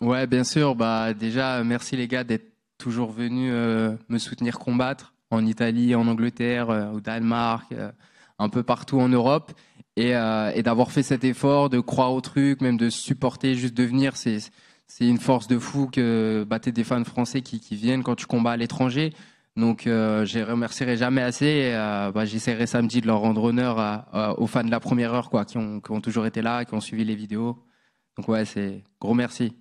Ouais, bien sûr. Bah, déjà, merci les gars d'être toujours venus euh, me soutenir combattre en Italie, en Angleterre, euh, au Danemark, euh, un peu partout en Europe. Et, d'avoir fait cet effort, de croire au truc, même de supporter, juste de venir, c'est une force de fou que bah, t'es des fans français qui, qui, viennent quand tu combats à l'étranger. Donc, je remercierai jamais assez. bah, J'essaierai samedi de leur rendre honneur aux fans de la première heure, quoi, qui ont, qui ont toujours été là, qui ont suivi les vidéos. Donc ouais, c'est gros merci.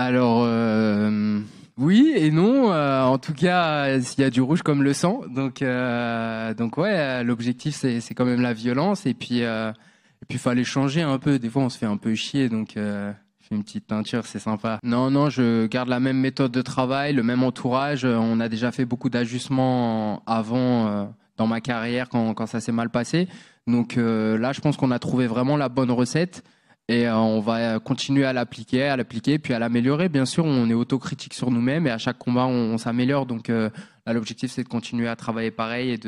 Alors, euh, oui et non. Euh, en tout cas, il y a du rouge comme le sang. Donc, euh, ouais, l'objectif, c'est, quand même la violence. Et puis, il fallait changer un peu. Des fois, on se fait un peu chier. Donc, une petite peinture, c'est sympa. Non, non, je garde la même méthode de travail, le même entourage. On a déjà fait beaucoup d'ajustements avant dans ma carrière quand, ça s'est mal passé. Donc là, je pense qu'on a trouvé vraiment la bonne recette. Et euh, on va euh, continuer à l'appliquer, à l'appliquer, puis à l'améliorer. Bien sûr, on est autocritique sur nous-mêmes et à chaque combat, on, s'améliore. Donc euh, là, l'objectif, c'est de continuer à travailler pareil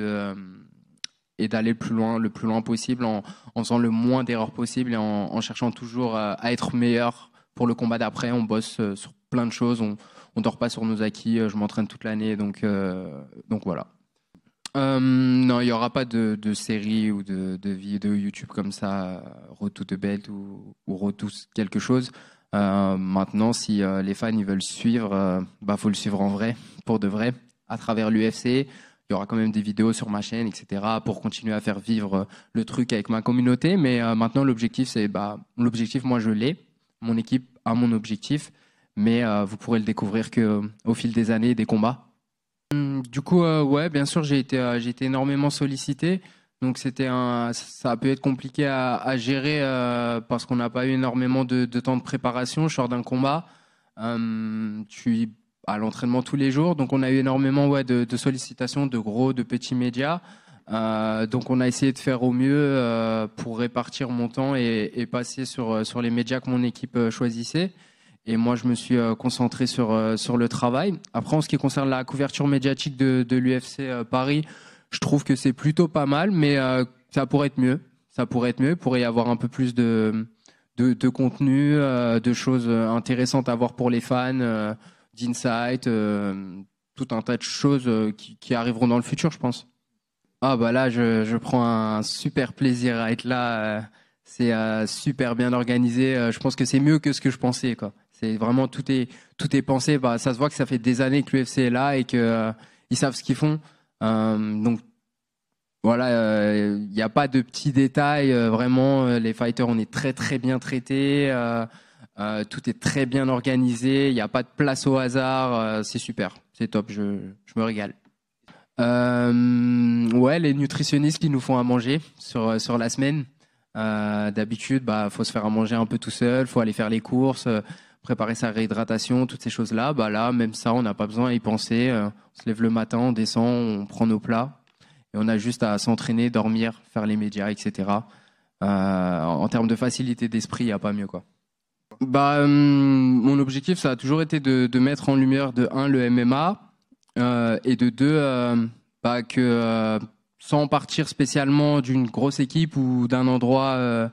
et d'aller plus loin, le plus loin possible, en, faisant le moins d'erreurs possible et en, cherchant toujours à être meilleur pour le combat d'après. On bosse sur plein de choses, on, ne dort pas sur nos acquis. je m'entraîne toute l'année, donc voilà. Euh, non, il n'y aura pas de, série ou de, de vidéo YouTube comme ça, euh, Road to the ou, ou quelque chose. Euh, maintenant, si les fans ils veulent suivre, bah faut le suivre en vrai, pour de vrai, à travers l'UFC. Il y aura quand même des vidéos sur ma chaîne, etc., pour continuer à faire vivre le truc avec ma communauté. Mais maintenant, l'objectif, c'est bah, l'objectif, moi, je l'ai. Mon équipe a mon objectif, mais vous pourrez le découvrir que au fil des années, des combats Hum, du coup, euh, ouais, bien sûr, j'ai été, euh, j'ai été énormément sollicité. Donc, c'était un, ça a pu être compliqué à, gérer euh, parce qu'on n'a pas eu énormément de, temps de préparation. Je d'un combat. Hum, je suis à l'entraînement tous les jours. Donc, on a eu énormément de, sollicitations de gros, de petits médias. donc, on a essayé de faire au mieux pour répartir mon temps et, passer sur, sur les médias que mon équipe choisissait. Et moi, je me suis euh, concentré sur, euh, sur le travail. Après, en ce qui concerne la couverture médiatique de, l'UFC euh, Paris, je trouve que c'est plutôt pas mal, mais ça pourrait être mieux. Ça pourrait être mieux. Il pourrait y avoir un peu plus de, de, contenu, de choses intéressantes à voir pour les fans, d'insight, tout un tas de choses qui, qui arriveront dans le futur, je pense. Ah bah là, je, je, prends un super plaisir à être là. C'est super bien organisé. Je pense que c'est mieux que ce que je pensais. Quoi. C'est vraiment tout est tout est pensé. Bah, ça se voit que ça fait des années que l'UFC est là et que euh, ils savent ce qu'ils font. Euh, donc voilà, il euh, n'y a pas de petits détails. vraiment, les fighters, on est très très bien traités. tout est très bien organisé. Il n'y a pas de place au hasard. c'est super, c'est top. Je, je me régale. ouais, les nutritionnistes qui nous font à manger sur sur la semaine. D'habitude, bah, faut se faire à manger un peu tout seul, faut aller faire les courses préparer sa réhydratation, toutes ces choses-là. Bah là, même ça, on n'a pas besoin à y penser. Euh, on se lève le matin, on descend, on prend nos plats et on a juste à s'entraîner, dormir, faire les médias, etc. Euh, en termes de facilité d'esprit, il n'y a pas mieux quoi. Bah, euh, mon objectif, ça a toujours été de, mettre en lumière de 1 le MMA et de 2 bah, que sans partir spécialement d'une grosse équipe ou d'un endroit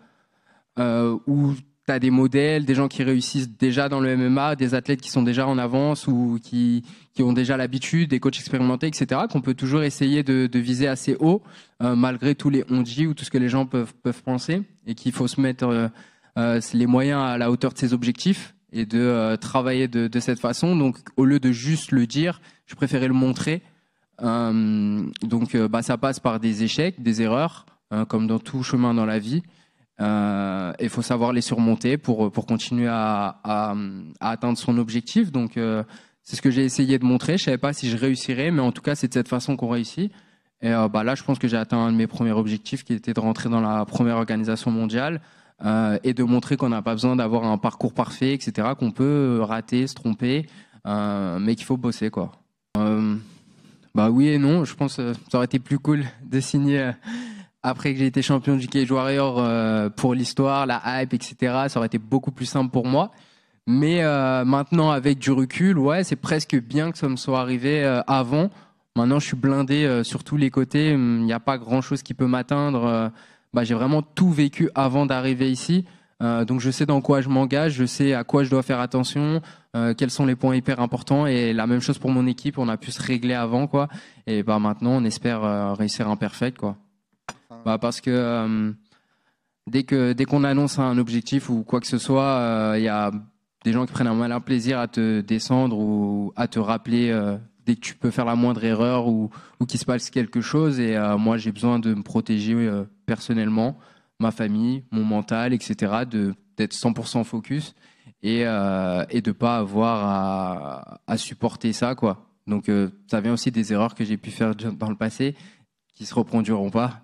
où tu as des modèles, des gens qui réussissent déjà dans le MMA, des athlètes qui sont déjà en avance ou qui, ont déjà l'habitude, des coachs expérimentés, etc., qu'on peut toujours essayer de, viser assez haut, euh, malgré tous les on ou tout ce que les gens peuvent, penser, et qu'il faut se mettre euh, euh, les moyens à la hauteur de ses objectifs et de travailler de, cette façon. Donc, au lieu de juste le dire, je préférais le montrer. donc, bah, ça passe par des échecs, des erreurs, hein, comme dans tout chemin dans la vie. Euh, il faut savoir les surmonter pour, pour continuer à, atteindre son objectif. Donc, euh, c'est ce que j'ai essayé de montrer. Je ne savais pas si je réussirais, mais en tout cas, c'est de cette façon qu'on réussit. Et euh, bah, là, je pense que j'ai atteint un de mes premiers objectifs, qui était de rentrer dans la première organisation mondiale euh, et de montrer qu'on n'a pas besoin d'avoir un parcours parfait, etc., qu'on peut rater, se tromper, mais qu'il faut bosser, quoi. bah oui et non. Je pense que ça aurait été plus cool de signer après que j'ai été champion du Cage Warrior euh, pour l'histoire, la hype, etc., ça aurait été beaucoup plus simple pour moi. Mais euh, maintenant, avec du recul, ouais, c'est presque bien que ça me soit arrivé euh, avant. Maintenant, je suis blindé sur tous les côtés. Hum, il n'y a pas grand-chose qui peut m'atteindre. Bah, j'ai vraiment tout vécu avant d'arriver ici. donc, je sais dans quoi je m'engage, je sais à quoi je dois faire attention, quels sont les points hyper importants. Et la même chose pour mon équipe, on a pu se régler avant, quoi. Et bah, maintenant, on espère réussir un perfect, quoi bah Parce que euh, dès qu'on dès qu'on annonce un objectif ou quoi que ce soit, il euh, y a des gens qui prennent un malin plaisir à te descendre ou à te rappeler euh, dès que tu peux faire la moindre erreur ou, ou qu'il se passe quelque chose. Et moi, j'ai besoin de me protéger personnellement, ma famille, mon mental, etc., d'être 100% focus et, et de ne pas avoir à, à supporter ça, quoi. Donc ça vient aussi des erreurs que j'ai pu faire dans le passé qui se reproduiront pas.